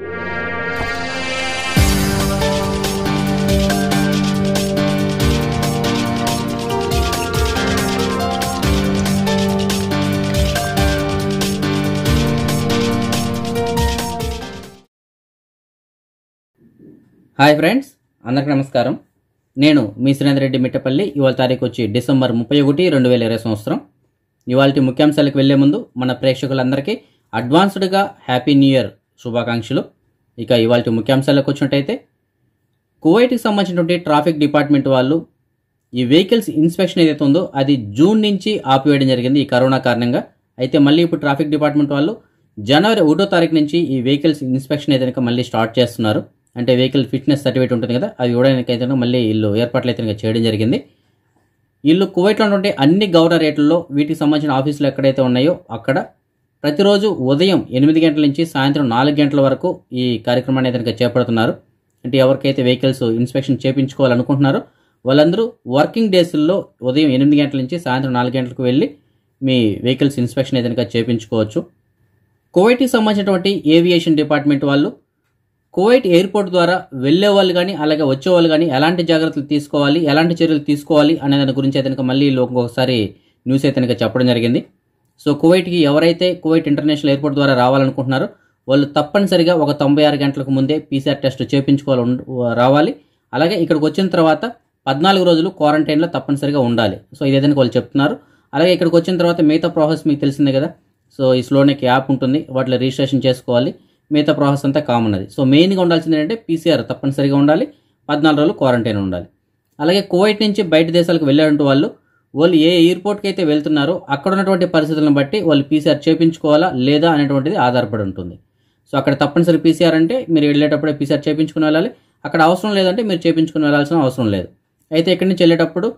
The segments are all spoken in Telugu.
హాయ్ ఫ్రెండ్స్ అందరికీ నమస్కారం నేను మీ సురేంద్ర రెడ్డి మిట్టపల్లి ఇవాళ తారీఖు వచ్చి డిసెంబర్ ముప్పై ఒకటి రెండు వేల ఇరవై సంవత్సరం ఇవాళ ముఖ్యాంశాలకు వెళ్లే ముందు మన ప్రేక్షకులందరికీ అడ్వాన్స్డ్గా హ్యాపీ న్యూ ఇయర్ శుభాకాంక్షలు ఇక ఇవాళ ముఖ్యాంశాలకు వచ్చినట్టయితే కువైట్కి సంబంధించినటువంటి ట్రాఫిక్ డిపార్ట్మెంట్ వాళ్ళు ఈ వెహికల్స్ ఇన్స్పెక్షన్ ఏదైతే ఉందో అది జూన్ నుంచి ఆపివేయడం జరిగింది ఈ కరోనా కారణంగా అయితే మళ్ళీ ఇప్పుడు ట్రాఫిక్ డిపార్ట్మెంట్ వాళ్ళు జనవరి ఒకటో తారీఖు నుంచి ఈ వెహికల్స్ ఇన్స్పెక్షన్ ఏదైనా మళ్ళీ స్టార్ట్ చేస్తున్నారు అంటే వెహికల్ ఫిట్నెస్ సర్టిఫికేట్ ఉంటుంది కదా అది ఇవ్వడానికైతే మళ్ళీ వీళ్ళు ఏర్పాట్లు అయితే చేయడం జరిగింది వీళ్ళు కువైట్లో ఉన్నటువంటి అన్ని రేట్లలో వీటికి సంబంధించిన ఆఫీసులు ఎక్కడైతే ఉన్నాయో అక్కడ ప్రతిరోజు ఉదయం ఎనిమిది గంటల నుంచి సాయంత్రం నాలుగు గంటల వరకు ఈ కార్యక్రమాన్ని అయితే చేపడుతున్నారు అంటే ఎవరికైతే వెహికల్స్ ఇన్స్పెక్షన్ చేయించుకోవాలనుకుంటున్నారో వాళ్ళందరూ వర్కింగ్ డేస్లో ఉదయం ఎనిమిది గంటల నుంచి సాయంత్రం నాలుగు గంటలకు వెళ్ళి మీ వెహికల్స్ ఇన్స్పెక్షన్ అయితే చేయించుకోవచ్చు కువైట్కి సంబంధించినటువంటి ఏవియేషన్ డిపార్ట్మెంట్ వాళ్ళు కువైట్ ఎయిర్పోర్ట్ ద్వారా వెళ్ళే వాళ్ళు కానీ అలాగే వచ్చేవాళ్ళు కానీ ఎలాంటి జాగ్రత్తలు తీసుకోవాలి ఎలాంటి చర్యలు తీసుకోవాలి అనే దాని గురించి అయితే మళ్ళీ ఒక్కొక్కసారి న్యూస్ అయితే చెప్పడం జరిగింది సో కువైట్కి ఎవరైతే కువైట్ ఇంటర్నేషనల్ ఎయిర్పోర్ట్ ద్వారా రావాలనుకుంటున్నారో వాళ్ళు తప్పనిసరిగా ఒక తొంభై ఆరు గంటలకు ముందే పీసీఆర్ టెస్ట్ చేయించుకోవాలి రావాలి అలాగే ఇక్కడికి వచ్చిన తర్వాత పద్నాలుగు రోజులు క్వారంటైన్లో తప్పనిసరిగా ఉండాలి సో ఇదేదని వాళ్ళు చెప్తున్నారు అలాగే ఇక్కడికి వచ్చిన తర్వాత మిగతా ప్రాసెస్ మీకు తెలిసిందే కదా సో ఈ స్లోనెక్ యాప్ ఉంటుంది వాటిలో రిజిస్ట్రేషన్ చేసుకోవాలి మిగతా ప్రాసెస్ అంతా కామన్ అది సో మెయిన్గా ఉండాల్సింది ఏంటంటే పీసీఆర్ తప్పనిసరిగా ఉండాలి పద్నాలుగు రోజులు క్వారంటైన్ ఉండాలి అలాగే కువైట్ నుంచి బయట దేశాలకు వెళ్ళారంటూ వాళ్ళు వాళ్ళు ఏ ఎయిర్పోర్ట్కి అయితే వెళ్తున్నారో అక్కడ ఉన్నటువంటి పరిస్థితులను బట్టి వాళ్ళు పీసీఆర్ చేయించుకోవాలా లేదా అనేటువంటిది ఆధారపడి ఉంటుంది సో అక్కడ తప్పనిసరి పీసీఆర్ అంటే మీరు వెళ్ళేటప్పుడే పీసీఆర్ చేయించుకుని వెళ్ళాలి అక్కడ అవసరం లేదంటే మీరు చేయించుకుని వెళ్ళాల్సిన అవసరం లేదు అయితే ఇక్కడి నుంచి వెళ్ళేటప్పుడు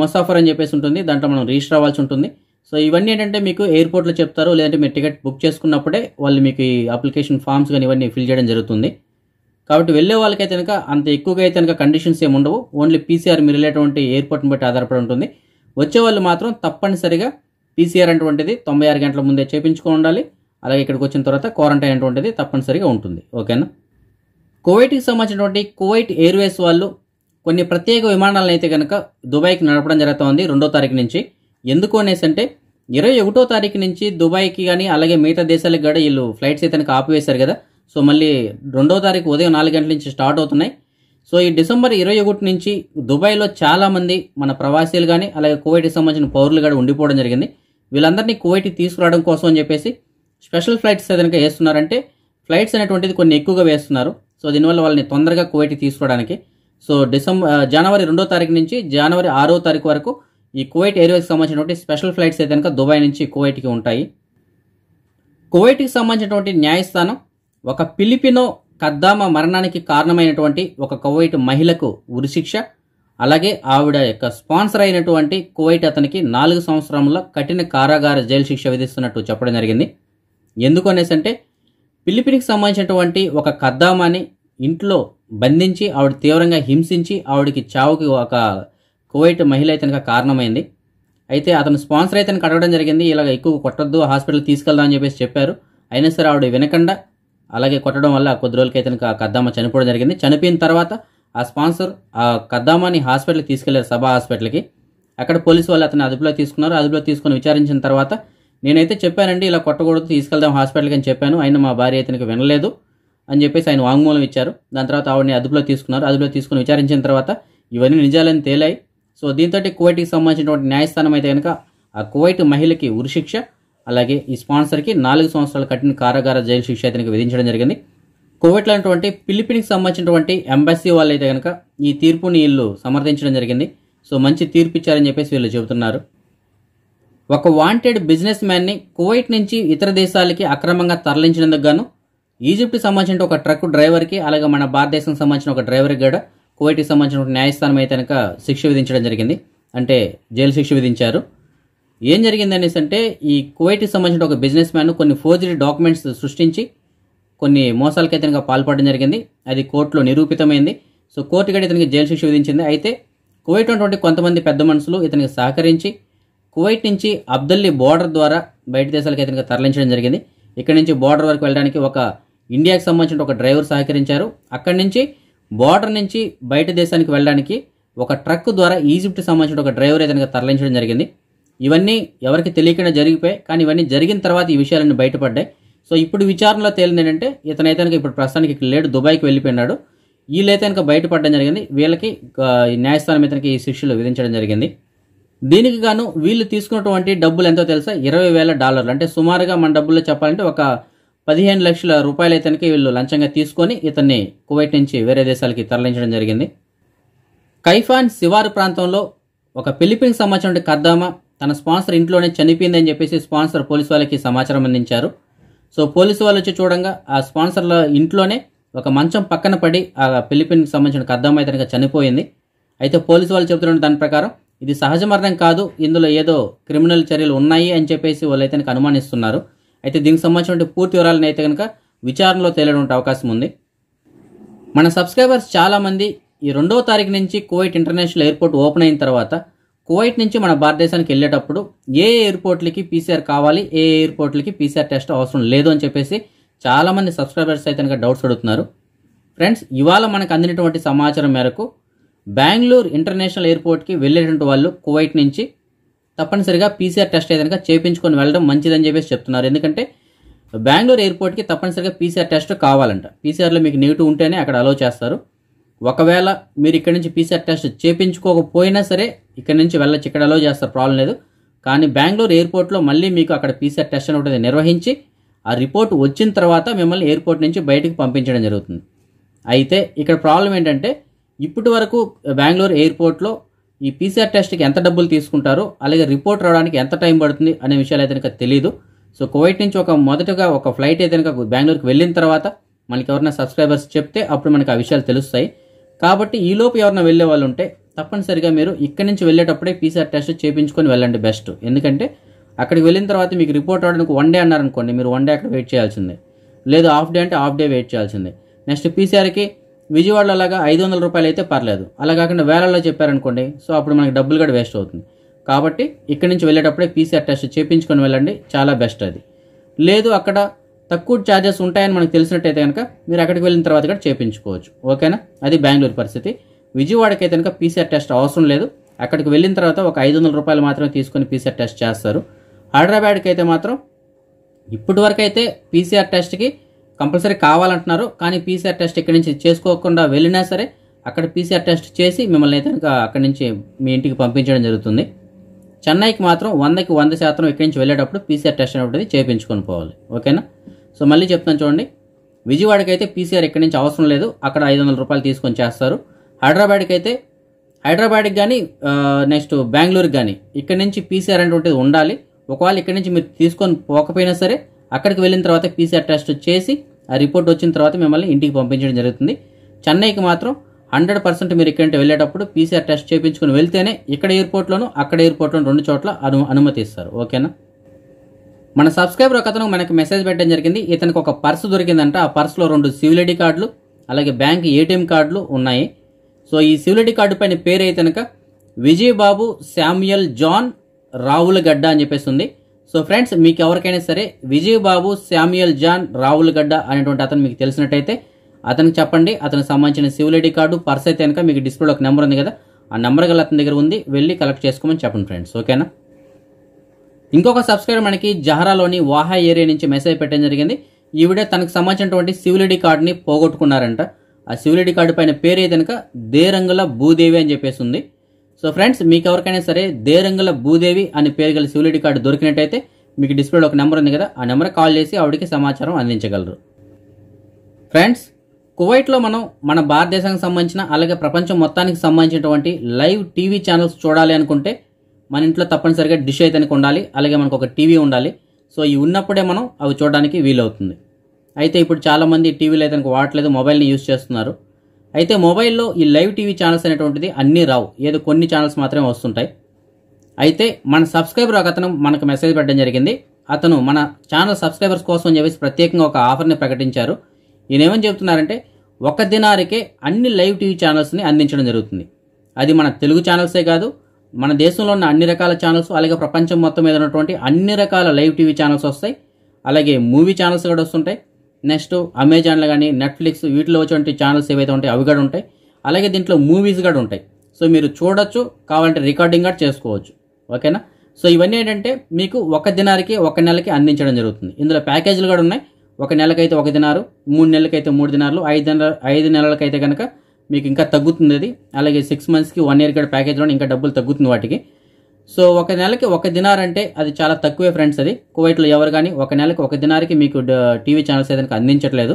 ముసాఫర్ అని చెప్పేసి ఉంటుంది దాంట్లో మనం రిజిస్టర్ అవ్వాల్సి ఉంటుంది సో ఇవన్నీ ఏంటంటే మీకు ఎయిర్పోర్ట్లో చెప్తారు లేదంటే మీరు టికెట్ బుక్ చేసుకున్నప్పుడే వాళ్ళు మీకు ఈ అప్లికేషన్ ఫామ్స్ కానీ ఇవన్నీ ఫిల్ చేయడం జరుగుతుంది కాబట్టి వెళ్ళే వాళ్ళకైతే కనుక అంత ఎక్కువగా అయితే కనుక కండిషన్స్ ఏమి ఉండవు ఓన్లీ పీసీఆర్ మీరు వెళ్ళేటువంటి ఎయిర్పోర్ట్ని బట్టి ఆధారపడి ఉంటుంది వచ్చేవాళ్ళు మాత్రం తప్పనిసరిగా పీసీఆర్ అటువంటిది తొంభై ఆరు గంటల ముందే చేపించుకొని ఉండాలి అలాగే ఇక్కడికి వచ్చిన తర్వాత క్వారంటైన్ అటువంటిది తప్పనిసరిగా ఉంటుంది ఓకేనా కువైట్కి సంబంధించినటువంటి కువైట్ ఎయిర్వేస్ వాళ్ళు కొన్ని ప్రత్యేక విమానాలను అయితే కనుక దుబాయ్కి నడపడం జరుగుతోంది రెండో తారీఖు నుంచి ఎందుకు అనేసి అంటే ఇరవై ఒకటో తారీఖు నుంచి దుబాయ్కి కానీ అలాగే మిగతా దేశాలకు కూడా వీళ్ళు ఫ్లైట్స్ అయితే ఆపివేశారు కదా సో మళ్ళీ రెండో తారీఖు ఉదయం నాలుగు గంటల నుంచి స్టార్ట్ అవుతున్నాయి సో ఈ డిసెంబర్ ఇరవై ఒకటి నుంచి దుబాయ్లో చాలామంది మన ప్రవాసీలు కానీ అలాగే కువైట్కి సంబంధించిన పౌరులు కూడా ఉండిపోవడం జరిగింది వీళ్ళందరినీ కువైట్కి తీసుకురావడం కోసం అని చెప్పేసి స్పెషల్ ఫ్లైట్స్ ఏదైనా వేస్తున్నారంటే ఫ్లైట్స్ అనేటువంటిది కొన్ని ఎక్కువగా వేస్తున్నారు సో దీనివల్ల వాళ్ళని తొందరగా కువైట్కి తీసుకురావడానికి సో డిసెంబర్ జనవరి రెండో తారీఖు నుంచి జనవరి ఆరో తారీఖు వరకు ఈ కువైట్ ఎయిర్వేస్కి సంబంధించినటువంటి స్పెషల్ ఫ్లైట్స్ అయితే కనుక దుబాయ్ నుంచి కువైట్కి ఉంటాయి కువైట్కి సంబంధించినటువంటి న్యాయస్థానం ఒక పిలిపినో కద్దామ మరణానికి కారణమైనటువంటి ఒక కువైట్ మహిళకు ఉరిశిక్ష అలాగే ఆవిడ యొక్క స్పాన్సర్ అయినటువంటి కువైట్ అతనికి నాలుగు సంవత్సరంలో కఠిన కారాగార జైలు శిక్ష విధిస్తున్నట్టు చెప్పడం జరిగింది ఎందుకు అనేసంటే పిలిపినికి సంబంధించినటువంటి ఒక కద్దామాని ఇంట్లో బంధించి ఆవిడ తీవ్రంగా హింసించి ఆవిడకి చావుకి ఒక కువైట్ మహిళ అయితే కారణమైంది అయితే అతను స్పాన్సర్ అయితే కట్టడం జరిగింది ఇలాగ ఎక్కువ కొట్టద్దు హాస్పిటల్ తీసుకెళ్దామని చెప్పేసి చెప్పారు అయినా సరే ఆవిడ వినకుండా అలాగే కొట్టడం వల్ల కొద్ది రోజులకైతే ఆ కద్దామ చనిపోవడం జరిగింది చనిపోయిన తర్వాత ఆ స్పాన్సర్ ఆ కద్దామాని హాస్పిటల్కి తీసుకెళ్లారు సభా హాస్పిటల్కి అక్కడ పోలీసు వాళ్ళు అతను అదుపులో తీసుకున్నారు అదుపులో తీసుకుని విచారించిన తర్వాత నేనైతే చెప్పానండి ఇలా కొట్టకూడదు తీసుకెళ్దాం హాస్పిటల్కి అని చెప్పాను ఆయన మా భార్య అతనికి వినలేదు అని చెప్పేసి ఆయన వాంగ్మూలం ఇచ్చారు దాని తర్వాత ఆవిడని అదుపులో తీసుకున్నారు అదుపులో తీసుకుని విచారించిన తర్వాత ఇవన్నీ నిజాలని తేలాయి సో దీంతో కువైట్కి సంబంధించినటువంటి న్యాయస్థానం అయితే కనుక ఆ కువైట్ మహిళకి ఉరిశిక్ష అలాగే ఈ స్పాన్సర్కి నాలుగు సంవత్సరాలు కఠిన కారాగార జైలు శిక్ష అతనికి విధించడం జరిగింది కోవిట్లో ఉన్నటువంటి ఫిలిపిన్స్కి సంబంధించినటువంటి ఎంబసీ వాళ్ళైతే కనుక ఈ తీర్పుని వీళ్ళు సమర్థించడం జరిగింది సో మంచి తీర్పు ఇచ్చారని చెప్పేసి వీళ్ళు చెబుతున్నారు ఒక వాంటెడ్ బిజినెస్ మ్యాన్ని కువైట్ నుంచి ఇతర దేశాలకి అక్రమంగా తరలించినందుకు గాను ఈజిప్ట్కి సంబంధించిన ఒక ట్రక్ డ్రైవర్కి అలాగే మన భారతదేశానికి సంబంధించిన ఒక డ్రైవర్కి కూడా కువైట్కి సంబంధించిన న్యాయస్థానం అయితే కనుక శిక్ష విధించడం జరిగింది అంటే జైలు శిక్ష విధించారు ఏం జరిగింది అనేసి అంటే ఈ కువైట్కి సంబంధించిన ఒక బిజినెస్ మ్యాన్ కొన్ని ఫోర్జరీ డాక్యుమెంట్స్ సృష్టించి కొన్ని మోసాలకి అతనిగా పాల్పడడం జరిగింది అది కోర్టులో నిరూపితమైంది సో కోర్టు గడి ఇతనికి జైలు శిక్ష విధించింది అయితే కువైట్ ఉన్నటువంటి కొంతమంది పెద్ద మనుషులు ఇతనికి సహకరించి కువైట్ నుంచి అబ్దల్లీ బార్డర్ ద్వారా బయట దేశాలకి ఇతనికి తరలించడం జరిగింది ఇక్కడ నుంచి బార్డర్ వరకు వెళ్ళడానికి ఒక ఇండియాకి సంబంధించిన ఒక డ్రైవర్ సహకరించారు అక్కడి నుంచి బార్డర్ నుంచి బయట దేశానికి వెళ్ళడానికి ఒక ట్రక్ ద్వారా ఈజిప్ట్కి సంబంధించిన ఒక డ్రైవర్ ఇతనికి తరలించడం జరిగింది ఇవన్నీ ఎవరికి తెలియకుండా జరిగిపోయాయి కానీ ఇవన్నీ జరిగిన తర్వాత ఈ విషయాలన్నీ బయటపడ్డాయి సో ఇప్పుడు విచారణలో తేలింది ఏంటంటే ఇతనైతే కనుక ఇప్పుడు ప్రస్తుతానికి ఇక్కడ లేడు దుబాయ్కి వెళ్ళిపోయినాడు వీళ్ళైతే కనుక బయటపడడం జరిగింది వీళ్ళకి న్యాయస్థానం ఇతనికి ఈ శిక్షలు విధించడం జరిగింది దీనికి గాను వీళ్ళు తీసుకున్నటువంటి డబ్బులు ఎంతో తెలుసా ఇరవై వేల డాలర్లు అంటే సుమారుగా మన డబ్బుల్లో చెప్పాలంటే ఒక పదిహేను లక్షల రూపాయలు అయితే వీళ్ళు లంచంగా తీసుకొని ఇతన్ని కువైట్ నుంచి వేరే దేశాలకి తరలించడం జరిగింది కైఫాన్ శివారు ప్రాంతంలో ఒక ఫిలిపిన్కి సంబంధించిన కద్దామా తన స్పాన్సర్ ఇంట్లోనే చనిపోయిందని చెప్పేసి స్పాన్సర్ పోలీసు వాళ్ళకి సమాచారం అందించారు సో పోలీసు వాళ్ళు వచ్చి చూడంగా ఆ స్పాన్సర్ల ఇంట్లోనే ఒక మంచం పక్కన పడి ఆ ఫిలిపిన్కి సంబంధించిన కద్దమ్మ ఇతనిగా చనిపోయింది అయితే పోలీసు వాళ్ళు చెబుతున్న దాని ప్రకారం ఇది సహజ మరణం కాదు ఇందులో ఏదో క్రిమినల్ చర్యలు ఉన్నాయి అని చెప్పేసి వాళ్ళు అయితే అనుమానిస్తున్నారు అయితే దీనికి సంబంధించిన పూర్తి వివరాలను అయితే కనుక విచారణలో తేలడం అవకాశం ఉంది మన సబ్స్క్రైబర్స్ చాలామంది ఈ రెండవ తారీఖు నుంచి కువైట్ ఇంటర్నేషనల్ ఎయిర్పోర్ట్ ఓపెన్ అయిన తర్వాత కువైట్ నుంచి మన భారతదేశానికి వెళ్ళేటప్పుడు ఏ ఎయిర్పోర్ట్లకి పీసీఆర్ కావాలి ఏ ఎయిర్పోర్ట్లకి పీసీఆర్ టెస్ట్ అవసరం లేదు అని చెప్పేసి చాలామంది సబ్స్క్రైబర్స్ అయితే కనుక డౌట్స్ అడుగుతున్నారు ఫ్రెండ్స్ ఇవాళ మనకు అందినటువంటి సమాచారం మేరకు బెంగళూరు ఇంటర్నేషనల్ ఎయిర్పోర్ట్కి వెళ్ళేటువంటి వాళ్ళు కువైట్ నుంచి తప్పనిసరిగా పీసీఆర్ టెస్ట్ అయితే కనుక చేయించుకొని వెళ్ళడం మంచిదని చెప్పేసి చెప్తున్నారు ఎందుకంటే బెంగళూరు ఎయిర్పోర్ట్కి తప్పనిసరిగా పీసీఆర్ టెస్ట్ కావాలంట పీసీఆర్లో మీకు నెగిటివ్ ఉంటేనే అక్కడ అలో చేస్తారు ఒకవేళ మీరు ఇక్కడ నుంచి పీసీఆర్ టెస్ట్ చేయించుకోకపోయినా సరే ఇక్కడ నుంచి వెళ్ళచ్చు ఇక్కడ అలో చేస్తారు ప్రాబ్లం లేదు కానీ బెంగళూరు ఎయిర్పోర్ట్లో మళ్ళీ మీకు అక్కడ పీసీఆర్ టెస్ట్ అని ఒకటి నిర్వహించి ఆ రిపోర్ట్ వచ్చిన తర్వాత మిమ్మల్ని ఎయిర్పోర్ట్ నుంచి బయటకు పంపించడం జరుగుతుంది అయితే ఇక్కడ ప్రాబ్లం ఏంటంటే ఇప్పటి వరకు బెంగళూరు ఎయిర్పోర్ట్లో ఈ పీసీఆర్ టెస్ట్కి ఎంత డబ్బులు తీసుకుంటారో అలాగే రిపోర్ట్ రావడానికి ఎంత టైం పడుతుంది అనే విషయాలు అయితే కనుక తెలియదు సో కువైట్ నుంచి ఒక మొదటగా ఒక ఫ్లైట్ అయితే కనుక బెంగళూరుకి వెళ్ళిన తర్వాత మనకి ఎవరైనా సబ్స్క్రైబర్స్ చెప్తే అప్పుడు మనకి ఆ విషయాలు తెలుస్తాయి కాబట్టి ఈలోపు ఎవరైనా వెళ్ళే వాళ్ళు ఉంటే తప్పనిసరిగా మీరు ఇక్కడి నుంచి వెళ్ళేటప్పుడే పీసీఆర్ టెస్ట్ చేయించుకొని వెళ్ళండి బెస్ట్ ఎందుకంటే అక్కడికి వెళ్ళిన తర్వాత మీకు రిపోర్ట్ అవడానికి వన్ డే అన్నారనుకోండి మీరు వన్ డే అక్కడ వెయిట్ చేయాల్సిందే లేదు హాఫ్ డే అంటే హాఫ్ డే వెయిట్ చేయాల్సిందే నెక్స్ట్ పీసీఆర్కి విజయవాడలో అలాగా ఐదు వందల రూపాయలు అయితే పర్లేదు అలా కాకుండా వేలల్లో చెప్పారనుకోండి సో అప్పుడు మనకి డబ్బులు కూడా వేస్ట్ అవుతుంది కాబట్టి ఇక్కడి నుంచి వెళ్ళేటప్పుడే పీసీఆర్ టెస్ట్ చేయించుకొని వెళ్ళండి చాలా బెస్ట్ అది లేదు అక్కడ తక్కువ ఛార్జెస్ ఉంటాయని మనకు తెలిసినట్టయితే కనుక మీరు అక్కడికి వెళ్ళిన తర్వాత కూడా చేయించుకోవచ్చు ఓకేనా అది బెంగళూరు పరిస్థితి విజయవాడకి అయితే కనుక పీసీఆర్ టెస్ట్ అవసరం లేదు అక్కడికి వెళ్ళిన తర్వాత ఒక ఐదు వందల రూపాయలు మాత్రమే తీసుకొని పీసీఆర్ టెస్ట్ చేస్తారు హైదరాబాద్కి అయితే మాత్రం ఇప్పటి వరకు అయితే పీసీఆర్ టెస్ట్కి కంపల్సరీ కావాలంటున్నారు కానీ పీసీఆర్ టెస్ట్ ఇక్కడి నుంచి చేసుకోకుండా వెళ్ళినా సరే అక్కడ పీసీఆర్ టెస్ట్ చేసి మిమ్మల్ని అయితే అక్కడి నుంచి మీ ఇంటికి పంపించడం జరుగుతుంది చెన్నైకి మాత్రం వందకి వంద శాతం ఇక్కడి నుంచి వెళ్ళేటప్పుడు పీసీఆర్ టెస్ట్ అనేది చేయించుకొని పోవాలి ఓకేనా సో మళ్ళీ చెప్తాను చూడండి విజయవాడకి అయితే పీసీఆర్ ఇక్కడి నుంచి అవసరం లేదు అక్కడ ఐదు రూపాయలు తీసుకొని చేస్తారు హైదరాబాద్కి అయితే హైదరాబాద్కి కానీ నెక్స్ట్ బెంగళూరుకి కానీ ఇక్కడ నుంచి పీసీఆర్ అనేటువంటిది ఉండాలి ఒకవేళ ఇక్కడ నుంచి మీరు తీసుకొని పోకపోయినా సరే అక్కడికి వెళ్ళిన తర్వాత పీసీఆర్ టెస్ట్ చేసి ఆ రిపోర్ట్ వచ్చిన తర్వాత మిమ్మల్ని ఇంటికి పంపించడం జరుగుతుంది చెన్నైకి మాత్రం హండ్రెడ్ పర్సెంట్ మీరు ఇక్కడి వెళ్ళేటప్పుడు పీసీఆర్ టెస్ట్ చేయించుకుని వెళ్తేనే ఇక్కడ ఎయిర్పోర్ట్లోనూ అక్కడ ఎయిర్పోర్ట్లోనూ రెండు చోట్ల అను అనుమతిస్తారు ఓకేనా మన సబ్స్క్రైబర్ ఒక అతను మనకి మెసేజ్ పెట్టడం జరిగింది ఇతనికి ఒక పర్సు దొరికిందంట ఆ పర్సులో రెండు సివిల్ ఐడి కార్డులు అలాగే బ్యాంక్ ఏటీఎం కార్డులు ఉన్నాయి సో ఈ సివిలిటీ కార్డు పైన పేరు కనుక విజయబాబు శామ్యుయల్ జాన్ రావులగడ్డ అని చెప్పేసి ఉంది సో ఫ్రెండ్స్ మీకు ఎవరికైనా సరే విజయబాబు శామ్యుయల్ జాన్ రావులగడ్డ అనేటువంటి అతను మీకు తెలిసినట్టయితే అతనికి చెప్పండి అతనికి సంబంధించిన సివిల్ కార్డు పర్స్ అయితే కనుక మీకు డిస్ప్లేలో ఒక నెంబర్ ఉంది కదా ఆ నెంబర్ గల అతని దగ్గర ఉంది వెళ్ళి కలెక్ట్ చేసుకోమని చెప్పండి ఫ్రెండ్స్ ఓకేనా ఇంకొక సబ్స్క్రైబర్ మనకి జహరాలోని వాహా ఏరియా నుంచి మెసేజ్ పెట్టడం జరిగింది ఈ వీడియో తనకు సంబంధించినటువంటి సివిల్ కార్డుని పోగొట్టుకున్నారంట ఆ శివరెడ్డి కార్డు పైన పేరు కనుక దేరంగుల భూదేవి అని చెప్పేసి ఉంది సో ఫ్రెండ్స్ మీకు ఎవరికైనా సరే దేరంగుల భూదేవి అని పేరు గల శివరెడ్డి కార్డు దొరికినట్టయితే మీకు డిస్ప్లేలో ఒక నెంబర్ ఉంది కదా ఆ నెంబర్ కాల్ చేసి ఆవిడకి సమాచారం అందించగలరు ఫ్రెండ్స్ కువైట్లో మనం మన భారతదేశానికి సంబంధించిన అలాగే ప్రపంచం మొత్తానికి సంబంధించినటువంటి లైవ్ టీవీ ఛానల్స్ చూడాలి అనుకుంటే మన ఇంట్లో తప్పనిసరిగా డిష్ అయితే ఉండాలి అలాగే మనకు ఒక టీవీ ఉండాలి సో ఇవి ఉన్నప్పుడే మనం అవి చూడడానికి వీలవుతుంది అయితే ఇప్పుడు చాలామంది టీవీలు అయితే కనుక వాడలేదు మొబైల్ని యూజ్ చేస్తున్నారు అయితే మొబైల్లో ఈ లైవ్ టీవీ ఛానల్స్ అనేటువంటిది అన్నీ రావు ఏదో కొన్ని ఛానల్స్ మాత్రమే వస్తుంటాయి అయితే మన సబ్స్క్రైబర్ ఒక అతను మనకు మెసేజ్ పెట్టడం జరిగింది అతను మన ఛానల్ సబ్స్క్రైబర్స్ కోసం అని చెప్పేసి ప్రత్యేకంగా ఒక ఆఫర్ని ప్రకటించారు ఈయనేమని చెప్తున్నారంటే ఒక దినారికే అన్ని లైవ్ టీవీ ఛానల్స్ని అందించడం జరుగుతుంది అది మన తెలుగు ఛానల్సే కాదు మన దేశంలో ఉన్న అన్ని రకాల ఛానల్స్ అలాగే ప్రపంచం మొత్తం మీద ఉన్నటువంటి అన్ని రకాల లైవ్ టీవీ ఛానల్స్ వస్తాయి అలాగే మూవీ ఛానల్స్ కూడా వస్తుంటాయి నెక్స్ట్ అమెజాన్లో కానీ నెట్ఫ్లిక్స్ వీటిలో వచ్చేటువంటి ఛానల్స్ ఏవైతే ఉంటాయి అవి కూడా ఉంటాయి అలాగే దీంట్లో మూవీస్ కూడా ఉంటాయి సో మీరు చూడొచ్చు కావాలంటే రికార్డింగ్ కూడా చేసుకోవచ్చు ఓకేనా సో ఇవన్నీ ఏంటంటే మీకు ఒక దినానికి ఒక నెలకి అందించడం జరుగుతుంది ఇందులో ప్యాకేజీలు కూడా ఉన్నాయి ఒక నెలకైతే ఒక దినారు మూడు నెలలకైతే మూడు దినాలు ఐదు నెల ఐదు నెలలకైతే కనుక మీకు ఇంకా తగ్గుతుంది అది అలాగే సిక్స్ మంత్స్కి వన్ ఇయర్ కూడా ప్యాకేజ్లో ఇంకా డబ్బులు తగ్గుతుంది వాటికి సో ఒక నెలకి ఒక దినార్ అంటే అది చాలా తక్కువే ఫ్రెండ్స్ అది కువైట్లో ఎవరు కానీ ఒక నెలకి ఒక దినారికి మీకు టీవీ ఛానల్స్ ఏదైనా అందించట్లేదు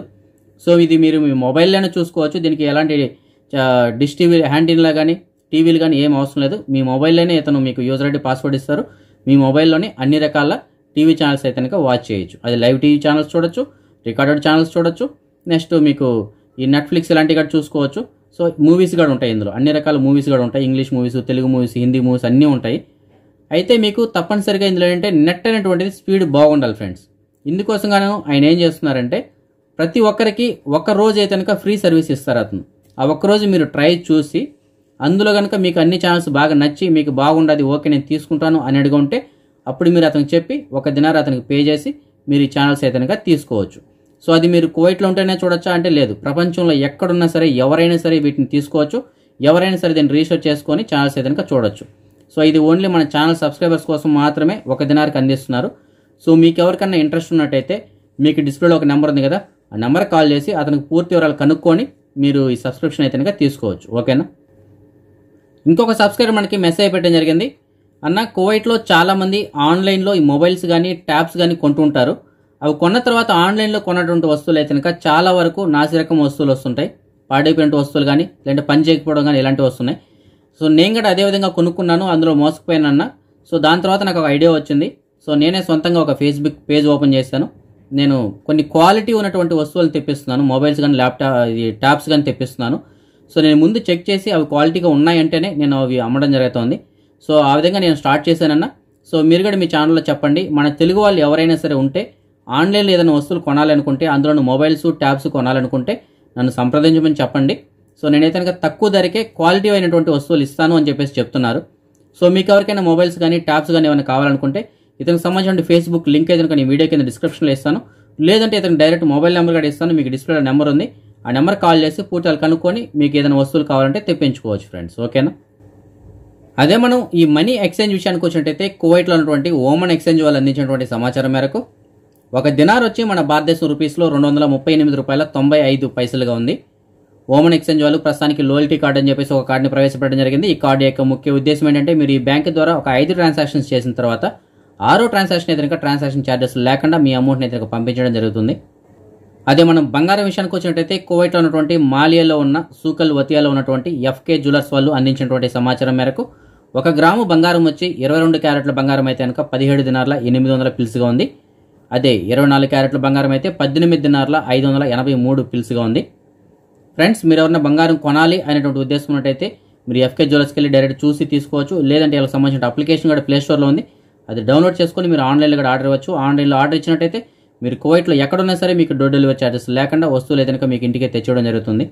సో ఇది మీరు మీ మొబైల్లోనే చూసుకోవచ్చు దీనికి ఎలాంటి డిష్ టీవీ హ్యాండిల్లా కానీ టీవీలు కానీ ఏం అవసరం లేదు మీ మొబైల్లోనే ఇతను మీకు యూజర్ ఐడి పాస్వర్డ్ ఇస్తారు మీ మొబైల్లోనే అన్ని రకాల టీవీ ఛానల్స్ అయితే కనుక వాచ్ చేయొచ్చు అది లైవ్ టీవీ ఛానల్స్ చూడొచ్చు రికార్డెడ్ ఛానల్స్ చూడొచ్చు నెక్స్ట్ మీకు ఈ నెట్ఫ్లిక్స్ ఇలాంటివి కూడా చూసుకోవచ్చు సో మూవీస్ కూడా ఉంటాయి ఇందులో అన్ని రకాల మూవీస్ కూడా ఉంటాయి English movies Telugu movies Hindi movies అన్నీ ఉంటాయి అయితే మీకు తప్పనిసరిగా ఇందులో ఏంటంటే నెట్ అనేటువంటిది స్పీడ్ బాగుండాలి ఫ్రెండ్స్ ఇందుకోసంగాను ఆయన ఏం చేస్తున్నారంటే ప్రతి ఒక్కరికి ఒక్క రోజు అయితే కనుక ఫ్రీ సర్వీస్ ఇస్తారు అతను ఆ ఒక్కరోజు మీరు ట్రై చూసి అందులో కనుక మీకు అన్ని ఛానల్స్ బాగా నచ్చి మీకు బాగుండదు ఓకే నేను తీసుకుంటాను అని అడిగి ఉంటే అప్పుడు మీరు అతనికి చెప్పి ఒక దినారు అతనికి పే చేసి మీరు ఈ ఛానల్స్ అయితే కనుక తీసుకోవచ్చు సో అది మీరు కువైట్లో ఉంటేనే చూడొచ్చా అంటే లేదు ప్రపంచంలో ఎక్కడున్నా సరే ఎవరైనా సరే వీటిని తీసుకోవచ్చు ఎవరైనా సరే దీన్ని రీసెర్చ్ చేసుకొని ఛానల్స్ అయితే కనుక చూడొచ్చు సో ఇది ఓన్లీ మన ఛానల్ సబ్స్క్రైబర్స్ కోసం మాత్రమే ఒక దినానికి అందిస్తున్నారు సో మీకు ఎవరికన్నా ఇంట్రెస్ట్ ఉన్నట్టయితే మీకు డిస్ప్లేలో ఒక నెంబర్ ఉంది కదా ఆ నెంబర్ కాల్ చేసి అతనికి పూర్తి వివరాలు కనుక్కొని మీరు ఈ సబ్స్క్రిప్షన్ అయితే తీసుకోవచ్చు ఓకేనా ఇంకొక సబ్స్క్రైబర్ మనకి మెసేజ్ పెట్టడం జరిగింది అన్న కువైట్లో చాలామంది ఆన్లైన్లో ఈ మొబైల్స్ కానీ ట్యాబ్స్ కానీ కొంటుంటారు అవి కొన్న తర్వాత ఆన్లైన్లో కొన్నటువంటి వస్తువులు అయితే కనుక చాలా వరకు నాసిరకం వస్తువులు వస్తుంటాయి పాడైపోయిన వస్తువులు కానీ లేదంటే పని చేయకపోవడం కానీ ఇలాంటివి వస్తున్నాయి సో నేను కూడా అదే విధంగా కొనుక్కున్నాను అందులో మోసపోయానన్న సో దాని తర్వాత నాకు ఒక ఐడియా వచ్చింది సో నేనే సొంతంగా ఒక ఫేస్బుక్ పేజ్ ఓపెన్ చేశాను నేను కొన్ని క్వాలిటీ ఉన్నటువంటి వస్తువులు తెప్పిస్తున్నాను మొబైల్స్ కానీ ల్యాప్టాప్ ఇది ట్యాబ్స్ కానీ తెప్పిస్తున్నాను సో నేను ముందు చెక్ చేసి అవి క్వాలిటీగా ఉన్నాయంటేనే నేను అవి అమ్మడం జరుగుతుంది సో ఆ విధంగా నేను స్టార్ట్ చేశానన్న సో మీరు కూడా మీ ఛానల్లో చెప్పండి మన తెలుగు వాళ్ళు ఎవరైనా సరే ఉంటే ఆన్లైన్లో ఏదైనా వస్తువులు కొనాలనుకుంటే అందులోనూ మొబైల్స్ ట్యాబ్స్ కొనాలనుకుంటే నన్ను సంప్రదించమని చెప్పండి సో నేనైతే కనుక తక్కువ ధరకే క్వాలిటీ అయినటువంటి వస్తువులు ఇస్తాను అని చెప్పేసి చెప్తున్నారు సో మీకు ఎవరికైనా మొబైల్స్ కానీ ట్యాబ్స్ కానీ ఏమైనా కావాలనుకుంటే ఇతనికి సంబంధించిన ఫేస్బుక్ లింక్ అయితే నేను వీడియో కింద డిస్క్రిప్షన్లో ఇస్తాను లేదంటే ఇతను డైరెక్ట్ మొబైల్ నెంబర్ కూడా ఇస్తాను మీకు డిస్ప్లేలో నెంబర్ ఉంది ఆ నెంబర్ కాల్ చేసి పూర్తి కనుక్కొని మీకు ఏదైనా వస్తువులు కావాలంటే తెప్పించుకోవచ్చు ఫ్రెండ్స్ ఓకేనా అదే మనం ఈ మనీ ఎక్స్చేంజ్ విషయానికి వచ్చినట్టయితే కువైట్లో ఉన్నటువంటి ఓమన్ ఎక్స్చేంజ్ వాళ్ళు అందించినటువంటి సమాచారం మేరకు ఒక దినార్ వచ్చి మన భారతదేశం రూపీస్లో రెండు వందల ముప్పై ఎనిమిది రూపాయల తొంభై ఐదు పైసలుగా ఉంది ఓమన్ ఎక్స్చేంజ్ వాళ్ళు ప్రస్తుతానికి లోయల్టీ కార్డ్ అని చెప్పేసి ఒక కార్డుని ప్రవేశపెట్టడం జరిగింది ఈ కార్డు యొక్క ముఖ్య ఉద్దేశం ఏంటంటే మీరు ఈ బ్యాంక్ ద్వారా ఒక ఐదు ట్రాన్సాక్షన్స్ చేసిన తర్వాత ఆరో ట్రాన్సాక్షన్ అయితే ట్రాన్సాక్షన్ ఛార్జెస్ లేకుండా మీ అమౌంట్ని అయితే పంపించడం జరుగుతుంది అదే మనం బంగారం విషయానికి వచ్చినట్టయితే కువైట్లో ఉన్నటువంటి మాలియాలో ఉన్న సూకల్ వతియాలో ఉన్నటువంటి ఎఫ్కే జ్యువెలర్స్ వాళ్ళు అందించినటువంటి సమాచారం మేరకు ఒక గ్రాము బంగారం వచ్చి ఇరవై రెండు క్యారెట్ల బంగారం అయితే కనుక పదిహేడు దినార్ల ఎనిమిది వందల పిలుసుగా ఉంది అదే ఇరవై నాలుగు క్యారెట్ల బంగారం అయితే పద్దెనిమిది దినార్ల ఐదు వందల ఎనభై మూడు పిలుసుగా ఉంది ఫ్రెండ్స్ మీరు ఎవరైనా బంగారం కొనాలి అనేటువంటి ఉద్దేశం ఉన్నట్టయితే మీరు ఎఫ్కే జ్యువెలర్స్కి వెళ్ళి డైరెక్ట్ చూసి తీసుకోవచ్చు లేదంటే వాళ్ళకి సంబంధించిన అప్లికేషన్ కూడా ప్లేస్టోర్లో ఉంది అది డౌన్లోడ్ చేసుకొని మీరు ఆన్లైన్లో కూడా ఆర్డర్ ఇవ్వచ్చు ఆన్లైన్లో ఆర్డర్ ఇచ్చినట్టయితే మీరు కువైట్లో ఎక్కడున్నా సరే మీకు డోర్ డెలివరీ ఛార్జెస్ లేకుండా వస్తువులు ఏదైనా మీకు ఇంటికే తెచ్చడం జరుగుతుంది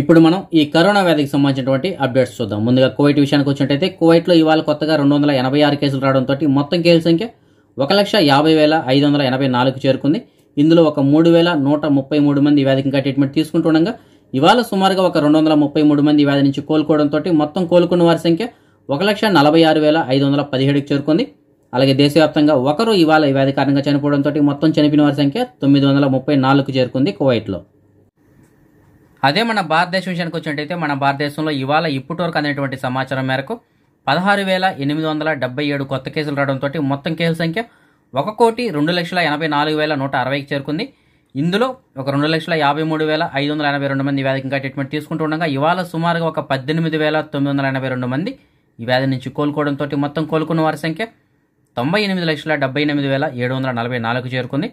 ఇప్పుడు మనం ఈ కరోనా వ్యాధికి సంబంధించినటువంటి అప్డేట్స్ చూద్దాం ముందుగా కోవైట్ విషయానికి వచ్చినట్టయితే కోవైట్లో ఇవాళ కొత్తగా రెండు వందల ఎనభై ఆరు కేసులు రావడంతో మొత్తం కేసుల సంఖ్య ఒక లక్ష యాభై వేల ఐదు వందల ఎనభై నాలుగు చేరుకుంది ఇందులో ఒక మూడు వేల నూట ముప్పై మూడు మంది వ్యాధికి ఇంకా ట్రీట్మెంట్ తీసుకుంటుండగా ఇవాళ సుమారుగా ఒక రెండు వందల ముప్పై మూడు మంది వ్యాధి నుంచి కోలుకోవడంతో మొత్తం కోలుకున్న వారి సంఖ్య ఒక లక్ష నలభై ఆరు వేల ఐదు వందల పదిహేడుకి చేరుకుంది అలాగే దేశవ్యాప్తంగా ఒకరు ఇవాళ ఈ వ్యాధి కారణంగా చనిపోవడంతో మొత్తం చనిపోయిన వారి సంఖ్య తొమ్మిది వందల ముప్పై నాలుగు చేరుకుంది కువైట్లో అదే మన భారతదేశం విషయానికి వచ్చినట్టయితే మన భారతదేశంలో ఇవాళ ఇప్పటి వరకు అనేటువంటి సమాచారం మేరకు పదహారు వేల ఎనిమిది వందల డెబ్బై ఏడు కొత్త కేసులు రావడంతో మొత్తం కేసుల సంఖ్య ఒక కోటి రెండు లక్షల ఎనభై నాలుగు వేల నూట అరవైకి చేరుకుంది ఇందులో ఒక రెండు లక్షల యాభై మూడు వేల ఐదు వందల ఎనభై రెండు మంది వ్యాధికి ఇంకా ట్రీట్మెంట్ తీసుకుంటూ ఉండగా ఇవాళ సుమారుగా ఒక పద్దెనిమిది వేల తొమ్మిది వందల ఎనభై రెండు మంది ఈ వ్యాధి నుంచి కోలుకోవడంతో మొత్తం కోలుకున్న వారి సంఖ్య తొంభై ఎనిమిది లక్షల డెబ్బై ఎనిమిది వేల ఏడు వందల నలభై నాలుగు చేరుకుంది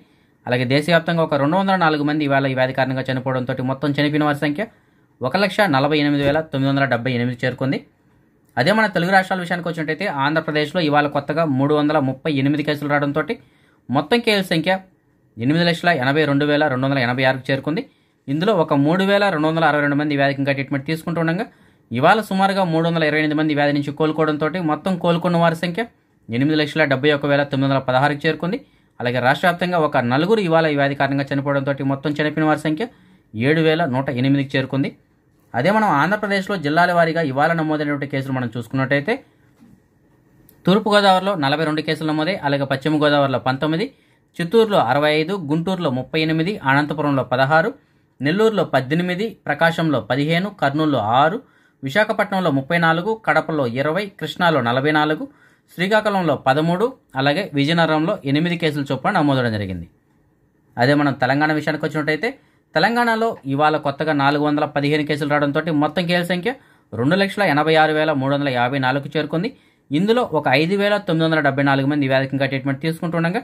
అలాగే దేశవ్యాప్తంగా ఒక రెండు వందల నాలుగు మంది ఇవాళ ఈ వ్యాధి కారణంగా చనిపోవడంతో మొత్తం చనిపోయిన వారి సంఖ్య ఒక లక్ష నలభై ఎనిమిది వేల తొమ్మిది వందల డెబ్బై ఎనిమిది చేరుకుంది అదే మన తెలుగు రాష్ట్రాల విషయానికి వచ్చినట్టయితే ఆంధ్రప్రదేశ్లో ఇవాళ కొత్తగా మూడు వందల ముప్పై ఎనిమిది కేసులు రావడంతో మొత్తం కేసుల సంఖ్య ఎనిమిది లక్షల ఎనభై రెండు వేల రెండు వందల ఎనభై ఆరుకు చేరుకుంది ఇందులో ఒక మూడు వేల రెండు వందల అరవై రెండు మంది వ్యాధికి ఇంకా ట్రీట్మెంట్ తీసుకుంటూ ఉండగా ఇవాళ సుమారుగా మూడు వందల ఇరవై ఎనిమిది మంది వ్యాధి నుంచి కోలుకోవడంతో మొత్తం కోలుకున్న వారి సంఖ్య ఎనిమిది లక్షల డెబ్బై ఒక వేల తొమ్మిది వందల పదహారుకి చేరుకుంది అలాగే రాష్ట్ర వ్యాప్తంగా ఒక నలుగురు ఇవాళ ఈ వ్యాధి కారణంగా చనిపోవడంతో మొత్తం చనిపోయిన వారి సంఖ్య ఏడు వేల నూట ఎనిమిదికి చేరుకుంది అదే మనం ఆంధ్రప్రదేశ్లో జిల్లాల వారీగా ఇవాళ నమోదైనటువంటి కేసులు మనం చూసుకున్నట్టయితే తూర్పుగోదావరిలో నలభై రెండు కేసులు నమోదై అలాగే పశ్చిమ గోదావరిలో పంతొమ్మిది చిత్తూరులో అరవై ఐదు గుంటూరులో ముప్పై ఎనిమిది అనంతపురంలో పదహారు నెల్లూరులో పద్దెనిమిది ప్రకాశంలో పదిహేను కర్నూలులో ఆరు విశాఖపట్నంలో ముప్పై నాలుగు కడపలో ఇరవై కృష్ణాలో నలభై నాలుగు శ్రీకాకుళంలో పదమూడు అలాగే విజయనగరంలో ఎనిమిది కేసులు చొప్పున నమోదవడం జరిగింది అదే మనం తెలంగాణ విషయానికి వచ్చినట్టయితే తెలంగాణలో ఇవాళ కొత్తగా నాలుగు వందల పదిహేను కేసులు రావడంతో మొత్తం కేసుల సంఖ్య రెండు లక్షల ఎనభై ఆరు వేల మూడు వందల యాభై నాలుగు చేరుకుంది ఇందులో ఒక ఐదు వేల తొమ్మిది వందల డెబ్బై నాలుగు మంది వ్యాధికంగా ట్రీట్మెంట్ తీసుకుంటుండగా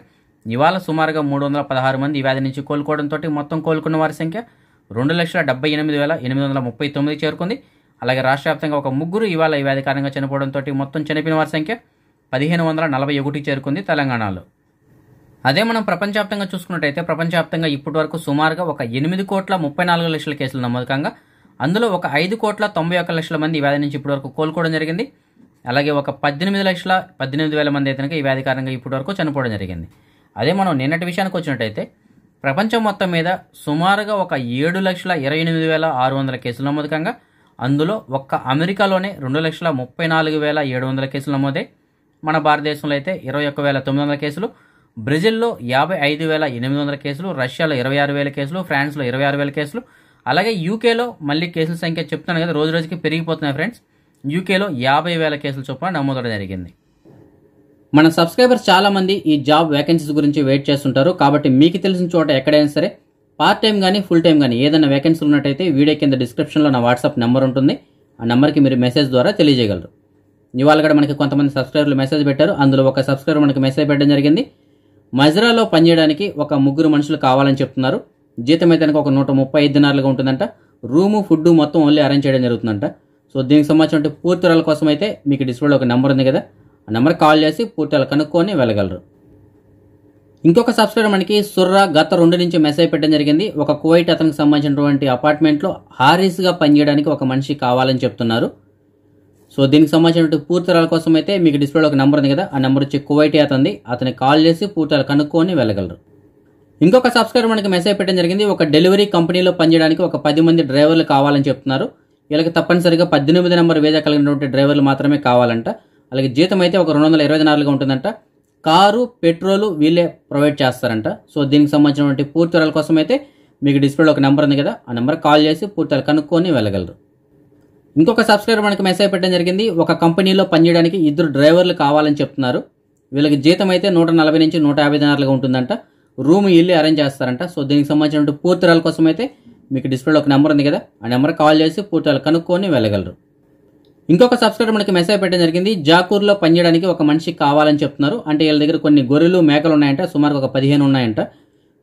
ఇవాళ సుమారుగా మూడు వందల పదహారు మంది వ్యాధి నుంచి కోలుకోవడంతో మొత్తం కోలుకున్న వారి సంఖ్య రెండు లక్షల డెబ్బై ఎనిమిది వేల ఎనిమిది వందల ముప్పై తొమ్మిది చేరుకుంది అలాగే రాష్ట్ర వ్యాప్తంగా ఒక ముగ్గురు ఇవాళ ఈ వ్యాధి కారణంగా చనిపోవడంతో మొత్తం చనిపోయిన వారి సంఖ్య పదిహేను వందల నలభై ఒకటి చేరుకుంది తెలంగాణలో అదే మనం ప్రపంచవ్యాప్తంగా చూసుకున్నట్టయితే ప్రపంచవ్యాప్తంగా ఇప్పటి వరకు సుమారుగా ఒక ఎనిమిది కోట్ల ముప్పై నాలుగు లక్షల కేసులు నమోదు కాగా అందులో ఒక ఐదు కోట్ల తొంభై ఒక్క లక్షల మంది ఈ వ్యాధి నుంచి ఇప్పటి వరకు కోలుకోవడం జరిగింది అలాగే ఒక పద్దెనిమిది లక్షల పద్దెనిమిది వేల మంది అయితే ఈ వ్యాధి కారణంగా ఇప్పటి వరకు చనిపోవడం జరిగింది అదే మనం నిన్నటి విషయానికి వచ్చినట్టయితే ప్రపంచం మొత్తం మీద సుమారుగా ఒక ఏడు లక్షల ఇరవై ఎనిమిది వేల ఆరు వందల కేసులు నమోదు కాగా అందులో ఒక్క అమెరికాలోనే రెండు లక్షల ముప్పై నాలుగు వేల ఏడు వందల కేసులు నమోదే మన భారతదేశంలో అయితే ఇరవై ఒక్క వేల తొమ్మిది వందల కేసులు బ్రెజిల్లో యాభై ఐదు వేల ఎనిమిది వందల కేసులు రష్యాలో ఇరవై ఆరు వేల కేసులు ఫ్రాన్స్లో ఇరవై ఆరు వేల కేసులు అలాగే యూకేలో మళ్ళీ కేసుల సంఖ్య చెప్తాను కదా రోజు రోజుకి పెరిగిపోతున్నాయి ఫ్రెండ్స్ యూకేలో యాభై వేల కేసులు చొప్పున నమోదవడం జరిగింది మన సబ్స్క్రైబర్స్ చాలామంది ఈ జాబ్ వేకెన్సీస్ గురించి వెయిట్ చేస్తుంటారు కాబట్టి మీకు తెలిసిన చోట ఎక్కడైనా సరే పార్ట్ టైం కానీ ఫుల్ టైం కానీ ఏదైనా వేకెన్సీలు ఉన్నట్టయితే వీడియో కింద డిస్క్రిప్షన్లో నా వాట్సాప్ నెంబర్ ఉంటుంది ఆ నెంబర్కి మీరు మెసేజ్ ద్వారా తెలియజేయగలరు ఇవాళ కూడా మనకి కొంతమంది సబ్స్క్రైబర్లు మెసేజ్ పెట్టారు అందులో ఒక సబ్స్క్రైబర్ మనకి మెసేజ్ పెట్టడం జరిగింది మజరాలో పనిచేయడానికి ఒక ముగ్గురు మనుషులు కావాలని చెప్తున్నారు జీతం అయితే ఒక నూట ముప్పై ఐదు నెలలుగా ఉంటుందంట రూము ఫుడ్ మొత్తం ఓన్లీ అరేంజ్ చేయడం జరుగుతుందంట సో దీనికి సంబంధించిన పూర్తిరాల కోసం అయితే మీకు డిస్ప్లేలో ఒక నెంబర్ ఉంది కదా ఆ నెంబర్ కాల్ చేసి వాళ్ళు కనుక్కొని వెళ్ళగలరు ఇంకొక సబ్స్క్రైబర్ మనకి సుర్రా గత రెండు నుంచి మెసేజ్ పెట్టడం జరిగింది ఒక కువైట్ అతనికి సంబంధించినటువంటి అపార్ట్మెంట్లో హారీస్గా పనిచేయడానికి ఒక మనిషి కావాలని చెప్తున్నారు సో దీనికి సంబంధించిన పూర్తిరాల కోసం అయితే మీకు డిస్ప్లేలో ఒక నెంబర్ ఉంది కదా ఆ నెంబర్ వచ్చి కువైటీ అతంది అతని కాల్ చేసి పూర్తిరాలు కనుక్కొని వెళ్ళగలరు ఇంకొక సబ్స్క్రైబర్ మనకి మెసేజ్ పెట్టడం జరిగింది ఒక డెలివరీ కంపెనీలో పనిచేయడానికి ఒక పది మంది డ్రైవర్లు కావాలని చెప్తున్నారు వీళ్ళకి తప్పనిసరిగా పద్దెనిమిది నెంబర్ వేజా కలిగినటువంటి డ్రైవర్లు మాత్రమే కావాలంట అలాగే జీతం అయితే ఒక రెండు వందల ఇరవై నాలుగుగా ఉంటుందంట కారు పెట్రోలు వీళ్ళే ప్రొవైడ్ చేస్తారంట సో దీనికి సంబంధించినటువంటి పూర్తి వరాల కోసం అయితే మీకు డిస్ప్లేలో ఒక నెంబర్ ఉంది కదా ఆ నెంబర్ కాల్ చేసి పూర్తి కనుక్కొని వెళ్ళగలరు ఇంకొక సబ్స్క్రైబర్ మనకి మెసేజ్ పెట్టడం జరిగింది ఒక కంపెనీలో పనిచేయడానికి ఇద్దరు డ్రైవర్లు కావాలని చెప్తున్నారు వీళ్ళకి జీతం అయితే నూట నలభై నుంచి నూట యాభై దినార్లుగా ఉంటుందంట రూమ్ ఇల్లు అరేంజ్ చేస్తారంట సో దీనికి సంబంధించిన పూర్తిరాల కోసం అయితే మీకు డిస్ప్లేలో ఒక నెంబర్ ఉంది కదా ఆ నెంబర్ కాల్ చేసి పూర్తిరాలు కనుక్కొని వెళ్ళగలరు ఇంకొక సబ్స్క్రైబర్ మనకి మెసేజ్ పెట్టడం జరిగింది జాకూర్లో పనిచేయడానికి ఒక మనిషి కావాలని చెప్తున్నారు అంటే వీళ్ళ దగ్గర కొన్ని గొర్రెలు మేకలు ఉన్నాయంట సుమారు ఒక పదిహేను ఉన్నాయంట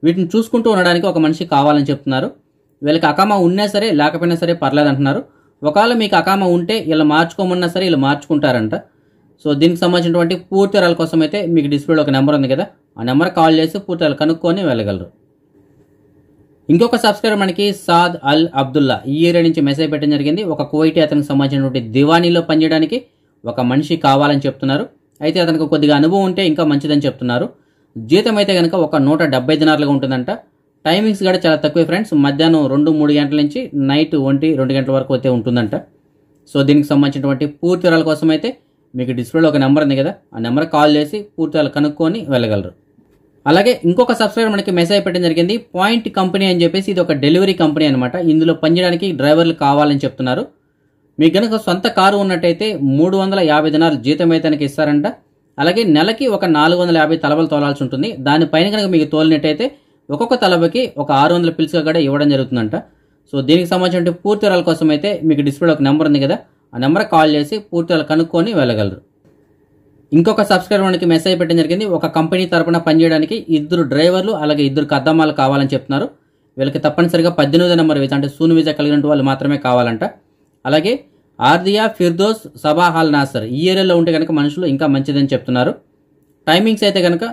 వీటిని చూసుకుంటూ ఉండడానికి ఒక మనిషి కావాలని చెప్తున్నారు వీళ్ళకి అకామా ఉన్నా సరే లేకపోయినా సరే పర్లేదంటున్నారు ఒకవేళ మీకు అకామ ఉంటే ఇలా మార్చుకోమన్నా సరే ఇలా మార్చుకుంటారంట సో దీనికి సంబంధించినటువంటి పూర్తి వివరాల కోసం అయితే మీకు డిస్ప్లేలో ఒక నెంబర్ ఉంది కదా ఆ నెంబర్ కాల్ చేసి పూర్తి వివరాలు కనుక్కొని వెళ్ళగలరు ఇంకొక సబ్స్క్రైబర్ మనకి సాద్ అల్ అబ్దుల్లా ఈ ఏరియా నుంచి మెసేజ్ పెట్టడం జరిగింది ఒక కోయిటీ అతనికి సంబంధించినటువంటి దివానీలో పనిచేయడానికి ఒక మనిషి కావాలని చెప్తున్నారు అయితే అతనికి కొద్దిగా అనుభవం ఉంటే ఇంకా మంచిదని చెప్తున్నారు జీతం అయితే కనుక ఒక నూట డెబ్బై ఉంటుందంట టైమింగ్స్ కూడా చాలా తక్కువే ఫ్రెండ్స్ మధ్యాహ్నం రెండు మూడు గంటల నుంచి నైట్ ఒంటి రెండు గంటల వరకు అయితే ఉంటుందంట సో దీనికి సంబంధించినటువంటి పూర్తి వివరాల కోసం అయితే మీకు డిస్ప్లేలో ఒక నెంబర్ ఉంది కదా ఆ నెంబర్ కాల్ చేసి పూర్తి వివరాలు కనుక్కొని వెళ్ళగలరు అలాగే ఇంకొక సబ్స్క్రైబర్ మనకి మెసేజ్ పెట్టడం జరిగింది పాయింట్ కంపెనీ అని చెప్పేసి ఇది ఒక డెలివరీ కంపెనీ అనమాట ఇందులో పనిచేయడానికి డ్రైవర్లు కావాలని చెప్తున్నారు మీకు కనుక సొంత కారు ఉన్నట్టయితే మూడు వందల యాభై దినాలు జీతం అయితే ఇస్తారంట అలాగే నెలకి ఒక నాలుగు వందల యాభై తలబలు తోలాల్సి ఉంటుంది దానిపైన కనుక మీకు తోలినట్టయితే ఒక్కొక్క తలబకి ఒక ఆరు వందల పిల్స్గా కూడా ఇవ్వడం జరుగుతుందంట సో దీనికి సంబంధించిన పూర్తి వరాల కోసం అయితే మీకు డిస్ప్లేలో ఒక నెంబర్ ఉంది కదా ఆ నెంబర్ కాల్ చేసి పూర్తి వరాలు కనుక్కొని వెళ్ళగలరు ఇంకొక మనకి మెసేజ్ పెట్టడం జరిగింది ఒక కంపెనీ తరపున పనిచేయడానికి ఇద్దరు డ్రైవర్లు అలాగే ఇద్దరు కద్దమ్మాలు కావాలని చెప్తున్నారు వీళ్ళకి తప్పనిసరిగా పద్దెనిమిది నెంబర్ వీజా అంటే సూన్ వీజా కలిగిన వాళ్ళు మాత్రమే కావాలంట అలాగే ఆర్దియా ఫిర్దోస్ సబాహాల్ నాసర్ ఈ ఏరియాలో ఉంటే కనుక మనుషులు ఇంకా మంచిదని చెప్తున్నారు టైమింగ్స్ అయితే కనుక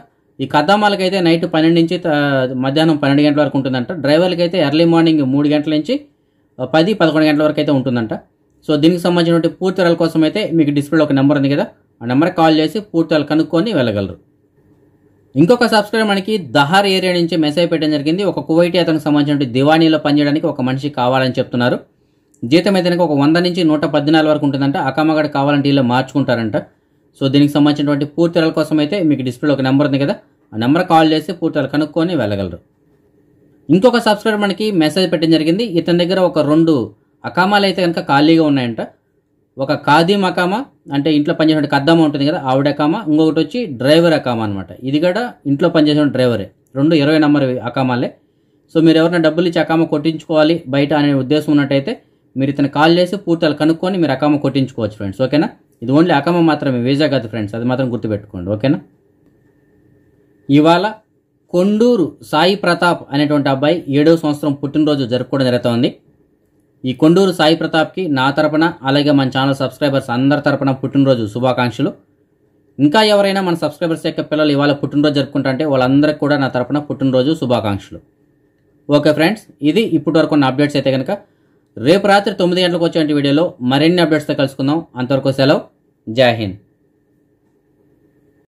ఈ కద్దామాలకి అయితే నైట్ పన్నెండు నుంచి మధ్యాహ్నం పన్నెండు గంటల వరకు ఉంటుందంట డ్రైవర్లకి అయితే ఎర్లీ మార్నింగ్ మూడు గంటల నుంచి పది పదకొండు గంటల వరకు అయితే ఉంటుందంట సో దీనికి సంబంధించిన పూర్తి వెళ్ళ కోసం అయితే మీకు డిస్ప్లేలో ఒక నెంబర్ ఉంది కదా ఆ నెంబర్ కాల్ చేసి పూర్తి వివరాలు కనుక్కొని వెళ్ళగలరు ఇంకొక సబ్స్క్రైబర్ మనకి దహార్ ఏరియా నుంచి మెసేజ్ పెట్టడం జరిగింది ఒక కువైటీ అతనికి సంబంధించిన దివాణీలో పనిచేయడానికి ఒక మనిషి కావాలని చెప్తున్నారు జీతం అయితే ఒక వంద నుంచి నూట పద్నాలుగు వరకు ఉంటుందంట అకామగాడు కావాలంటే ఇలా మార్చుకుంటారంట సో దీనికి సంబంధించినటువంటి వెళ్ళ కోసం అయితే మీకు డిస్ప్లేలో ఒక నెంబర్ ఉంది కదా ఆ నెంబర్ కాల్ చేసి పూర్తిరలు కనుక్కొని వెళ్ళగలరు ఇంకొక సబ్స్క్రైబర్ మనకి మెసేజ్ పెట్టడం జరిగింది ఇతని దగ్గర ఒక రెండు అకామాలు అయితే కనుక ఖాళీగా ఉన్నాయంట ఒక ఖాదీం అకామా అంటే ఇంట్లో పనిచేసిన కద్దామ ఉంటుంది కదా ఆవిడ అకామా ఇంకొకటి వచ్చి డ్రైవర్ అకామా అనమాట ఇది కూడా ఇంట్లో పనిచేసిన డ్రైవరే రెండు ఇరవై నెంబర్ అకామాలే సో మీరు ఎవరైనా డబ్బులు ఇచ్చి అకామ కొట్టించుకోవాలి బయట అనే ఉద్దేశం ఉన్నట్టయితే మీరు ఇతను కాల్ చేసి పూర్తిగా కనుక్కొని మీరు అకామ కొట్టించుకోవచ్చు ఫ్రెండ్స్ ఓకేనా ఇది ఓన్లీ అకమ మాత్రమే వేజా కాదు ఫ్రెండ్స్ అది మాత్రం గుర్తుపెట్టుకోండి ఓకేనా ఇవాళ కొండూరు సాయి ప్రతాప్ అనేటువంటి అబ్బాయి ఏడో సంవత్సరం పుట్టినరోజు జరుపుకోవడం జరుగుతుంది ఈ కొండూరు సాయి ప్రతాప్కి నా తరపున అలాగే మన ఛానల్ సబ్స్క్రైబర్స్ అందరి తరపున పుట్టినరోజు శుభాకాంక్షలు ఇంకా ఎవరైనా మన సబ్స్క్రైబర్స్ యొక్క పిల్లలు ఇవాళ పుట్టినరోజు జరుపుకుంటుంటే వాళ్ళందరికీ కూడా నా తరపున పుట్టినరోజు శుభాకాంక్షలు ఓకే ఫ్రెండ్స్ ఇది ఇప్పటివరకు ఉన్న అప్డేట్స్ అయితే కనుక రేపు రాత్రి తొమ్మిది గంటలకు వచ్చేటువంటి వీడియోలో మరిన్ని అప్డేట్స్తో కలుసుకుందాం అంతవరకు సెలవు జై హింద్